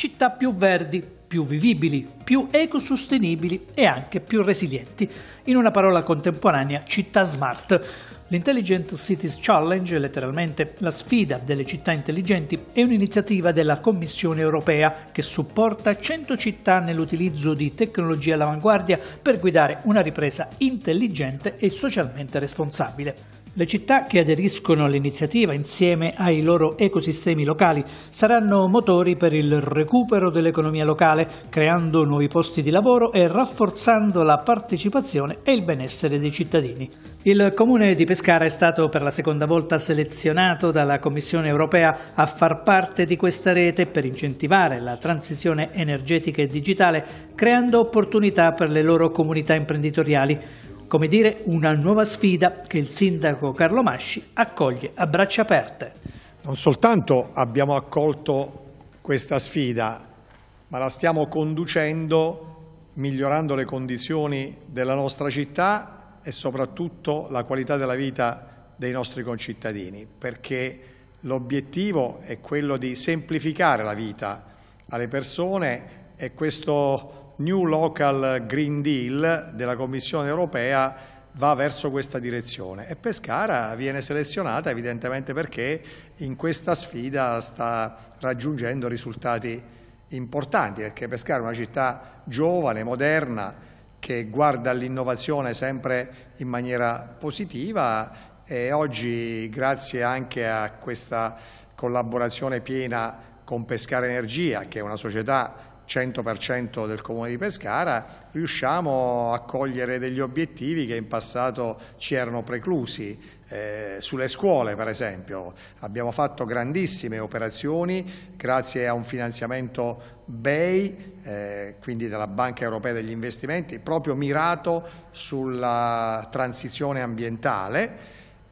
città più verdi, più vivibili, più ecosostenibili e anche più resilienti. In una parola contemporanea, città smart. L'Intelligent Cities Challenge, letteralmente la sfida delle città intelligenti, è un'iniziativa della Commissione europea che supporta 100 città nell'utilizzo di tecnologie all'avanguardia per guidare una ripresa intelligente e socialmente responsabile. Le città che aderiscono all'iniziativa insieme ai loro ecosistemi locali saranno motori per il recupero dell'economia locale, creando nuovi posti di lavoro e rafforzando la partecipazione e il benessere dei cittadini. Il comune di Pescara è stato per la seconda volta selezionato dalla Commissione europea a far parte di questa rete per incentivare la transizione energetica e digitale, creando opportunità per le loro comunità imprenditoriali come dire una nuova sfida che il sindaco Carlo Masci accoglie a braccia aperte. Non soltanto abbiamo accolto questa sfida, ma la stiamo conducendo migliorando le condizioni della nostra città e soprattutto la qualità della vita dei nostri concittadini, perché l'obiettivo è quello di semplificare la vita alle persone e questo New Local Green Deal della Commissione europea va verso questa direzione e Pescara viene selezionata evidentemente perché in questa sfida sta raggiungendo risultati importanti perché Pescara è una città giovane, moderna che guarda all'innovazione sempre in maniera positiva e oggi grazie anche a questa collaborazione piena con Pescara Energia che è una società 100% del Comune di Pescara, riusciamo a cogliere degli obiettivi che in passato ci erano preclusi. Eh, sulle scuole per esempio abbiamo fatto grandissime operazioni grazie a un finanziamento BEI, eh, quindi della Banca Europea degli Investimenti, proprio mirato sulla transizione ambientale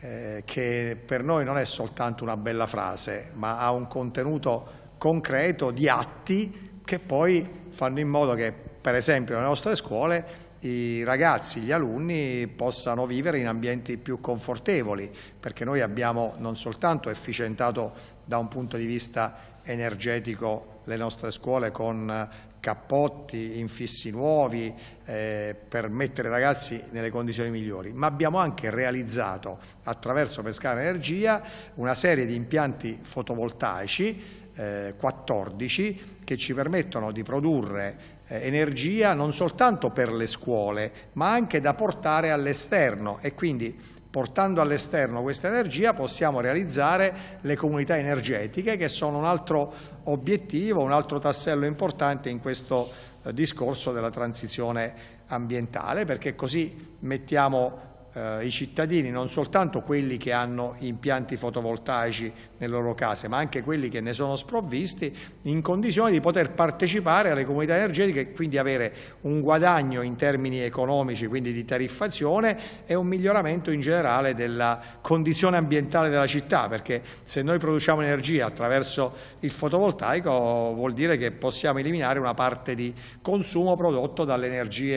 eh, che per noi non è soltanto una bella frase ma ha un contenuto concreto di atti che poi fanno in modo che per esempio nelle nostre scuole i ragazzi, gli alunni possano vivere in ambienti più confortevoli perché noi abbiamo non soltanto efficientato da un punto di vista energetico le nostre scuole con cappotti, infissi nuovi eh, per mettere i ragazzi nelle condizioni migliori, ma abbiamo anche realizzato attraverso Pescara Energia una serie di impianti fotovoltaici, eh, 14, che ci permettono di produrre eh, energia non soltanto per le scuole ma anche da portare all'esterno e quindi portando all'esterno questa energia possiamo realizzare le comunità energetiche che sono un altro obiettivo, un altro tassello importante in questo eh, discorso della transizione ambientale perché così mettiamo eh, i cittadini, non soltanto quelli che hanno impianti fotovoltaici nelle loro case, ma anche quelli che ne sono sprovvisti, in condizione di poter partecipare alle comunità energetiche e quindi avere un guadagno in termini economici, quindi di tariffazione e un miglioramento in generale della condizione ambientale della città, perché se noi produciamo energia attraverso il fotovoltaico vuol dire che possiamo eliminare una parte di consumo prodotto dalle energie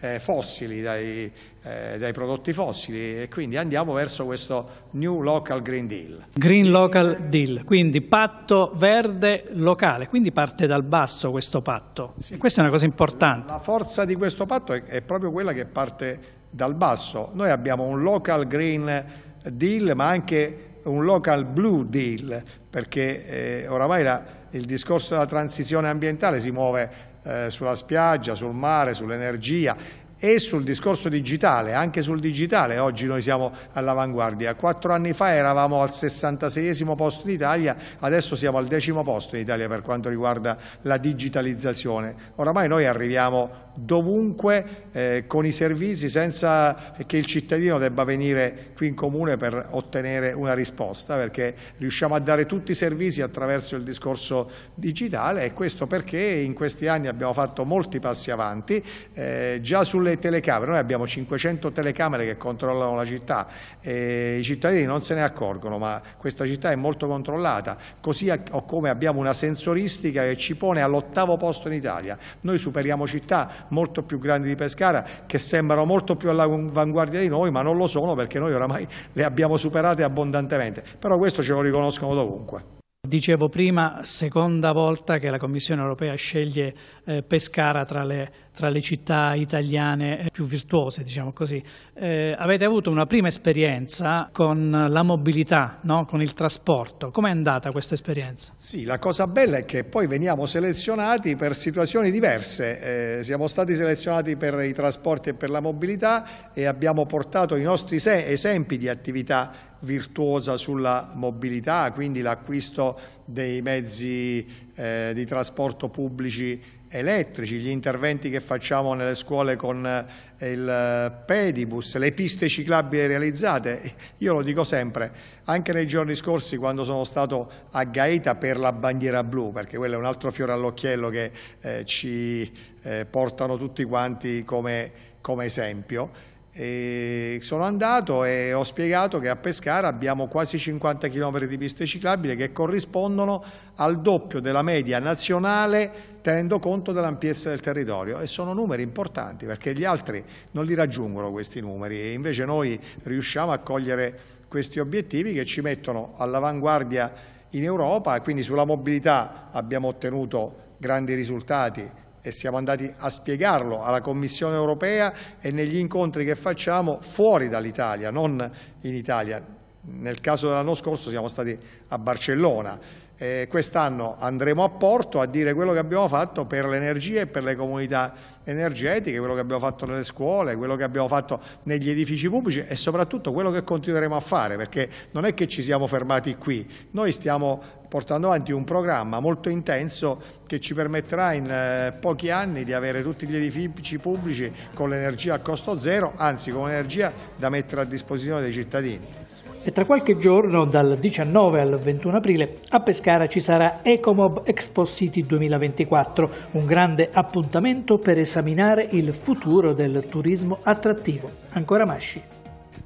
eh, fossili, dai, eh, dai prodotti prodotti fossili e quindi andiamo verso questo New Local Green Deal. Green Local Deal, quindi patto verde locale, quindi parte dal basso questo patto. Sì. Questa è una cosa importante. La forza di questo patto è, è proprio quella che parte dal basso. Noi abbiamo un Local Green Deal ma anche un Local Blue Deal perché eh, oramai la, il discorso della transizione ambientale si muove eh, sulla spiaggia, sul mare, sull'energia e sul discorso digitale, anche sul digitale oggi noi siamo all'avanguardia. Quattro anni fa eravamo al 66 posto d'Italia, adesso siamo al decimo posto in Italia per quanto riguarda la digitalizzazione. Oramai noi arriviamo dovunque eh, con i servizi senza che il cittadino debba venire qui in comune per ottenere una risposta, perché riusciamo a dare tutti i servizi attraverso il discorso digitale e questo perché in questi anni abbiamo fatto molti passi avanti, eh, già sulle telecamere, noi abbiamo 500 telecamere che controllano la città, i cittadini non se ne accorgono, ma questa città è molto controllata, così come abbiamo una sensoristica che ci pone all'ottavo posto in Italia. Noi superiamo città molto più grandi di Pescara che sembrano molto più all'avanguardia di noi, ma non lo sono perché noi oramai le abbiamo superate abbondantemente, però questo ce lo riconoscono dovunque. Dicevo prima, seconda volta che la Commissione europea sceglie eh, Pescara tra le, tra le, città italiane eh, più virtuose, diciamo così. Eh, avete avuto una prima esperienza con la mobilità, no? con il trasporto. Com'è andata questa esperienza? Sì, la cosa bella è che poi veniamo selezionati per situazioni diverse. Eh, siamo stati selezionati per i trasporti e per la mobilità e abbiamo portato i nostri esempi di attività virtuosa sulla mobilità, quindi l'acquisto dei mezzi eh, di trasporto pubblici elettrici, gli interventi che facciamo nelle scuole con eh, il eh, pedibus, le piste ciclabili realizzate. Io lo dico sempre, anche nei giorni scorsi quando sono stato a Gaeta per la bandiera blu, perché quello è un altro fiore all'occhiello che eh, ci eh, portano tutti quanti come, come esempio, e sono andato e ho spiegato che a Pescara abbiamo quasi 50 km di piste ciclabili che corrispondono al doppio della media nazionale tenendo conto dell'ampiezza del territorio e sono numeri importanti perché gli altri non li raggiungono questi numeri e invece noi riusciamo a cogliere questi obiettivi che ci mettono all'avanguardia in Europa e quindi sulla mobilità abbiamo ottenuto grandi risultati e siamo andati a spiegarlo alla Commissione europea e negli incontri che facciamo fuori dall'Italia, non in Italia. Nel caso dell'anno scorso siamo stati a Barcellona, eh, Quest'anno andremo a Porto a dire quello che abbiamo fatto per l'energia e per le comunità energetiche, quello che abbiamo fatto nelle scuole, quello che abbiamo fatto negli edifici pubblici e soprattutto quello che continueremo a fare perché non è che ci siamo fermati qui, noi stiamo portando avanti un programma molto intenso che ci permetterà in eh, pochi anni di avere tutti gli edifici pubblici con l'energia a costo zero, anzi con l'energia da mettere a disposizione dei cittadini e tra qualche giorno, dal 19 al 21 aprile, a Pescara ci sarà Ecomob Expo City 2024, un grande appuntamento per esaminare il futuro del turismo attrattivo. Ancora Masci.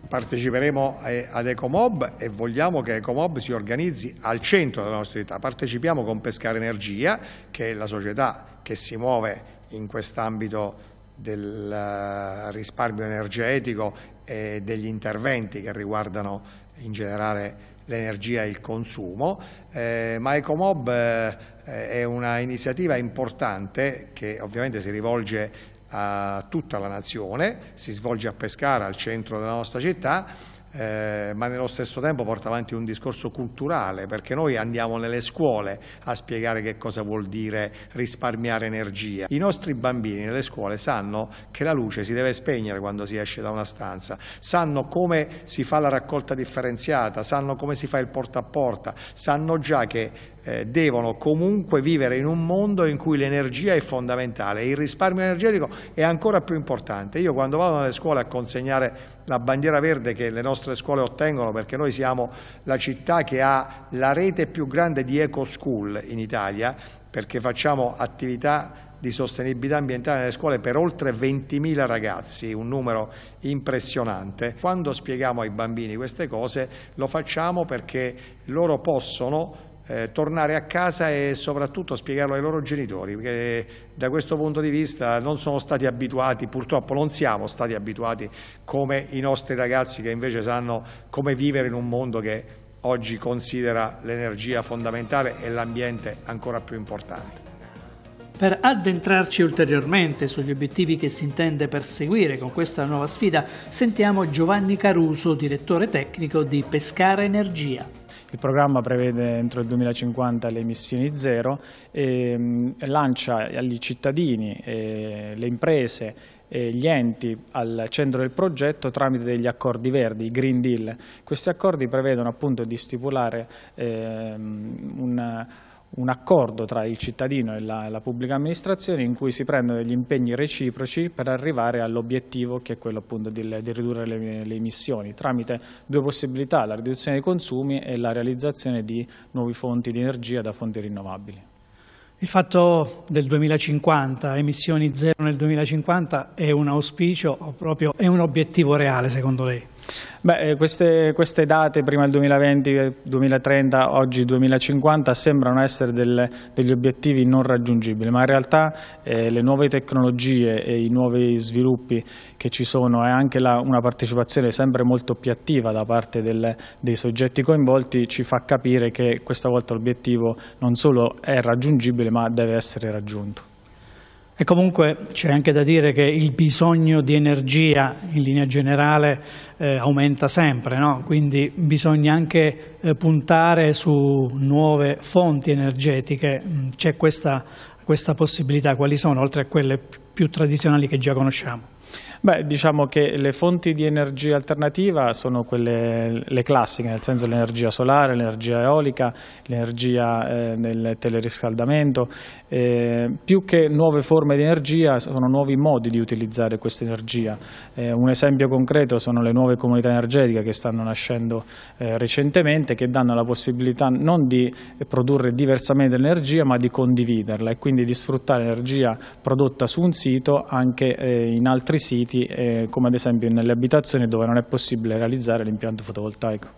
Parteciperemo ad Ecomob e vogliamo che Ecomob si organizzi al centro della nostra città. Partecipiamo con Pescara Energia, che è la società che si muove in quest'ambito del eh, risparmio energetico e degli interventi che riguardano in generale l'energia e il consumo, eh, ma Ecomob eh, è una iniziativa importante che ovviamente si rivolge a tutta la nazione, si svolge a Pescara, al centro della nostra città eh, ma nello stesso tempo porta avanti un discorso culturale perché noi andiamo nelle scuole a spiegare che cosa vuol dire risparmiare energia. I nostri bambini nelle scuole sanno che la luce si deve spegnere quando si esce da una stanza, sanno come si fa la raccolta differenziata, sanno come si fa il porta a porta, sanno già che eh, devono comunque vivere in un mondo in cui l'energia è fondamentale, il risparmio energetico è ancora più importante. Io quando vado nelle scuole a consegnare la bandiera verde che le nostre scuole ottengono, perché noi siamo la città che ha la rete più grande di eco school in Italia, perché facciamo attività di sostenibilità ambientale nelle scuole per oltre 20.000 ragazzi, un numero impressionante. Quando spieghiamo ai bambini queste cose lo facciamo perché loro possono eh, tornare a casa e soprattutto spiegarlo ai loro genitori, perché da questo punto di vista non sono stati abituati, purtroppo non siamo stati abituati come i nostri ragazzi che invece sanno come vivere in un mondo che oggi considera l'energia fondamentale e l'ambiente ancora più importante. Per addentrarci ulteriormente sugli obiettivi che si intende perseguire con questa nuova sfida, sentiamo Giovanni Caruso, direttore tecnico di Pescara Energia. Il programma prevede entro il 2050 le emissioni zero e mm, lancia agli cittadini, le imprese e gli enti al centro del progetto tramite degli accordi verdi, i Green Deal. Questi accordi prevedono appunto di stipulare ehm, un un accordo tra il cittadino e la, la, pubblica amministrazione in cui si prendono degli impegni reciproci per arrivare all'obiettivo che è quello appunto di, di ridurre le, le, emissioni tramite due possibilità, la riduzione dei consumi e la realizzazione di nuove fonti di energia da fonti rinnovabili. Il fatto del 2050, emissioni zero nel 2050, è un auspicio, o proprio, è un obiettivo reale secondo lei? Beh, eh, queste, queste, date, prima il 2020, 2030, oggi 2050, sembrano essere del, degli obiettivi non raggiungibili, ma in realtà eh, le nuove tecnologie e i nuovi sviluppi che ci sono e anche la, una partecipazione sempre molto più attiva da parte del, dei soggetti coinvolti ci fa capire che questa volta l'obiettivo non solo è raggiungibile ma deve essere raggiunto. E comunque c'è anche da dire che il bisogno di energia in linea generale eh, aumenta sempre, no? quindi bisogna anche eh, puntare su nuove fonti energetiche. Mm, c'è questa, questa possibilità, quali sono, oltre a quelle più tradizionali che già conosciamo. Beh, diciamo che le fonti di energia alternativa sono quelle le classiche, nel senso l'energia solare, l'energia eolica, l'energia eh, del teleriscaldamento. Eh, più che nuove forme di energia sono nuovi modi di utilizzare questa energia. Eh, un esempio concreto sono le nuove comunità energetiche che stanno nascendo eh, recentemente che danno la possibilità non di produrre diversamente l'energia ma di condividerla e quindi di sfruttare l'energia prodotta su un sito anche eh, in altri siti siti eh, come ad esempio nelle abitazioni dove non è possibile realizzare l'impianto fotovoltaico.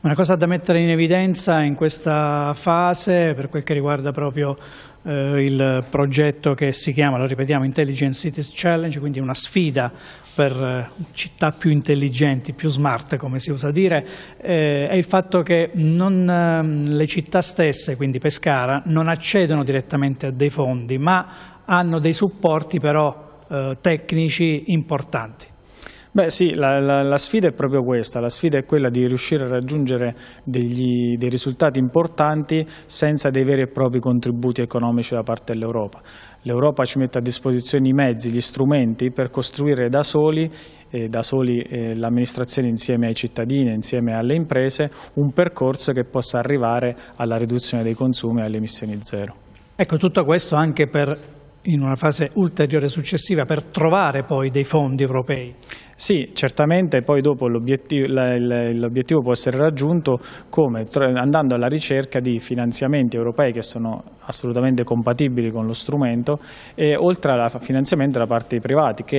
Una cosa da mettere in evidenza in questa fase per quel che riguarda proprio eh, il progetto che si chiama, lo ripetiamo, Intelligent Cities Challenge, quindi una sfida per eh, città più intelligenti, più smart come si usa dire, eh, è il fatto che non, ehm, le città stesse, quindi Pescara, non accedono direttamente a dei fondi ma hanno dei supporti però eh, tecnici importanti. Beh sì, la, la, la, sfida è proprio questa, la sfida è quella di riuscire a raggiungere degli, dei risultati importanti senza dei veri e propri contributi economici da parte dell'Europa. L'Europa ci mette a disposizione i mezzi, gli strumenti per costruire da soli, eh, soli eh, l'amministrazione insieme ai cittadini, insieme alle imprese, un percorso che possa arrivare alla riduzione dei consumi e alle emissioni zero. Ecco, tutto questo anche per in una fase ulteriore successiva per trovare poi dei fondi europei. Sì, certamente poi dopo l'obiettivo può essere raggiunto come, andando alla ricerca di finanziamenti europei che sono assolutamente compatibili con lo strumento e oltre al finanziamento da parte dei privati che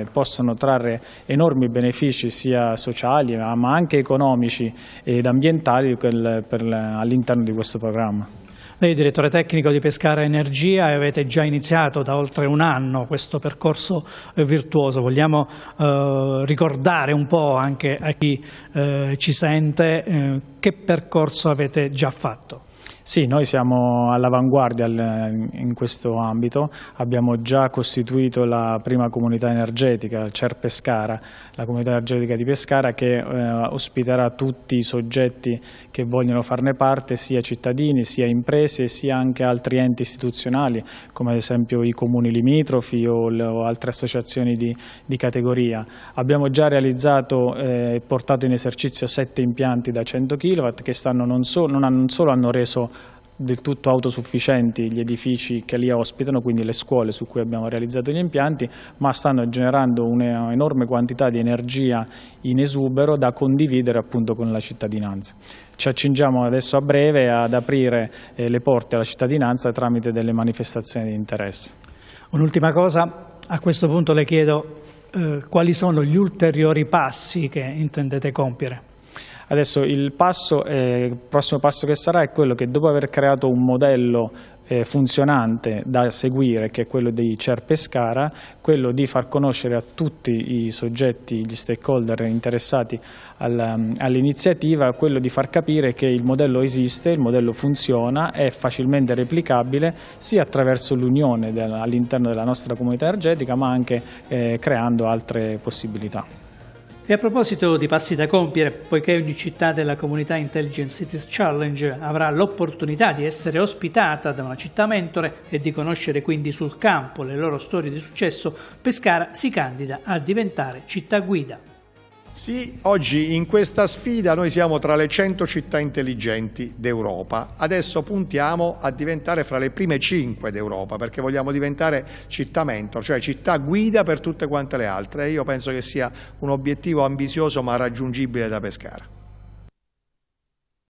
eh, possono trarre enormi benefici sia sociali ma anche economici ed ambientali all'interno di questo programma. Lei è direttore tecnico di Pescara Energia e avete già iniziato da oltre un anno questo percorso eh, virtuoso. Vogliamo eh, ricordare un po' anche a chi eh, ci sente eh, che percorso avete già fatto? Sì, noi siamo all'avanguardia in questo ambito, abbiamo già costituito la prima comunità energetica, il CER Pescara, la comunità energetica di Pescara che eh, ospiterà tutti i soggetti che vogliono farne parte, sia cittadini, sia imprese, sia anche altri enti istituzionali, come ad esempio i comuni limitrofi o, o altre associazioni di, di, categoria. Abbiamo già realizzato eh, e eh, portato in esercizio sette impianti da 100 kW che non, so, non, hanno, non solo hanno reso del tutto autosufficienti gli edifici che li ospitano, quindi le scuole su cui abbiamo realizzato gli impianti, ma stanno generando un'enorme quantità di energia in esubero da condividere appunto con la cittadinanza. Ci accingiamo adesso a breve ad aprire eh, le porte alla cittadinanza tramite delle manifestazioni di interesse. Un'ultima cosa, a questo punto le chiedo eh, quali sono gli ulteriori passi che intendete compiere? Adesso il, passo, eh, prossimo passo che sarà è quello che dopo aver creato un modello eh, funzionante da seguire, che è quello di CER Pescara, quello di far conoscere a tutti i soggetti, gli stakeholder interessati mm, all'iniziativa, quello di far capire che il modello esiste, il modello funziona, è facilmente replicabile sia attraverso l'unione all'interno della nostra comunità energetica ma anche eh, creando altre possibilità. E a proposito di passi da compiere, poiché ogni città della comunità Intelligent Cities Challenge avrà l'opportunità di essere ospitata da una città mentore e di conoscere quindi sul campo le loro storie di successo, Pescara si candida a diventare città guida. Sì, oggi in questa sfida noi siamo tra le 100 città intelligenti d'Europa, adesso puntiamo a diventare fra le prime 5 d'Europa perché vogliamo diventare città mentor, cioè città guida per tutte quante le altre io penso che sia un obiettivo ambizioso ma raggiungibile da Pescara.